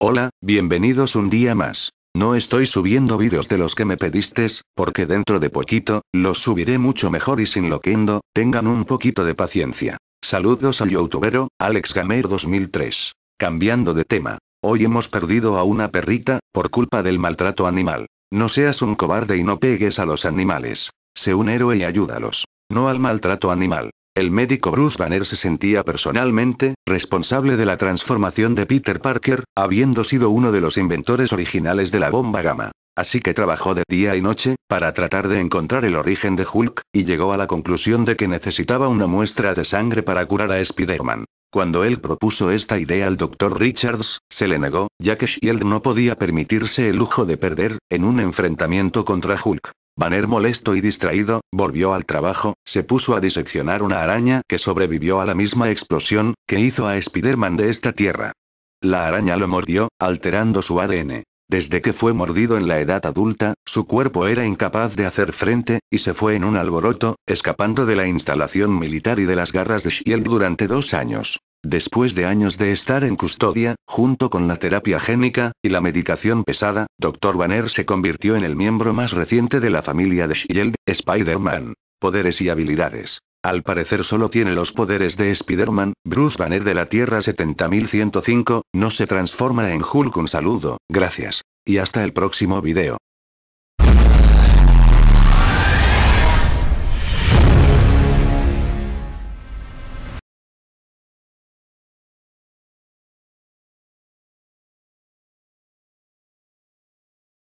Hola, bienvenidos un día más. No estoy subiendo vídeos de los que me pediste, porque dentro de poquito, los subiré mucho mejor y sin loquendo, tengan un poquito de paciencia. Saludos al youtubero, Alex Gamer 2003. Cambiando de tema. Hoy hemos perdido a una perrita, por culpa del maltrato animal. No seas un cobarde y no pegues a los animales. Sé un héroe y ayúdalos. No al maltrato animal. El médico Bruce Banner se sentía personalmente responsable de la transformación de Peter Parker, habiendo sido uno de los inventores originales de la bomba gamma. Así que trabajó de día y noche, para tratar de encontrar el origen de Hulk, y llegó a la conclusión de que necesitaba una muestra de sangre para curar a Spider-Man. Cuando él propuso esta idea al Dr. Richards, se le negó, ya que Shield no podía permitirse el lujo de perder, en un enfrentamiento contra Hulk. Banner molesto y distraído, volvió al trabajo, se puso a diseccionar una araña que sobrevivió a la misma explosión, que hizo a Spider-Man de esta tierra. La araña lo mordió, alterando su ADN. Desde que fue mordido en la edad adulta, su cuerpo era incapaz de hacer frente, y se fue en un alboroto, escapando de la instalación militar y de las garras de Shield durante dos años. Después de años de estar en custodia, junto con la terapia génica, y la medicación pesada, Dr. Banner se convirtió en el miembro más reciente de la familia de Shield, Spider-Man. Poderes y habilidades. Al parecer solo tiene los poderes de Spider-Man, Bruce Banner de la Tierra 70105, no se transforma en Hulk un saludo, gracias. Y hasta el próximo video.